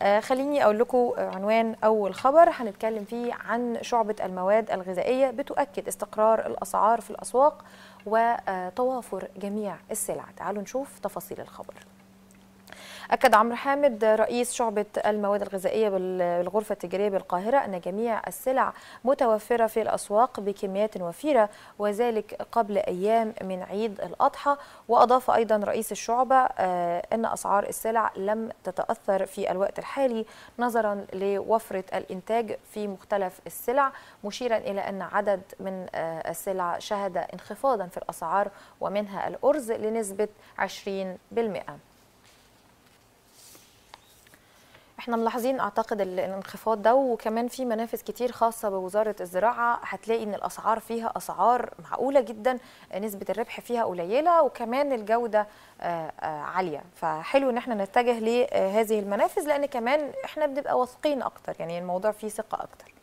آه، خليني اقول لكم عنوان اول خبر هنتكلم فيه عن شعبه المواد الغذائيه بتؤكد استقرار الاسعار في الاسواق وتوافر جميع السلع تعالوا نشوف تفاصيل الخبر أكد عمرو حامد رئيس شعبة المواد الغذائية بالغرفة التجارية بالقاهرة أن جميع السلع متوفرة في الأسواق بكميات وفيرة وذلك قبل أيام من عيد الأضحى وأضاف أيضا رئيس الشعبة آه، أن أسعار السلع لم تتأثر في الوقت الحالي نظرا لوفرة الإنتاج في مختلف السلع مشيرا إلى أن عدد من آه، السلع شهد انخفاضا في الأسعار ومنها الأرز لنسبة 20%. احنا ملاحظين اعتقد الانخفاض ده وكمان في منافذ كتير خاصه بوزاره الزراعه هتلاقي ان الاسعار فيها اسعار معقوله جدا نسبه الربح فيها قليله وكمان الجوده آه، آه، عاليه فحلو ان احنا نتجه لهذه المنافذ لان كمان احنا بنبقى واثقين اكتر يعني الموضوع فيه ثقه اكتر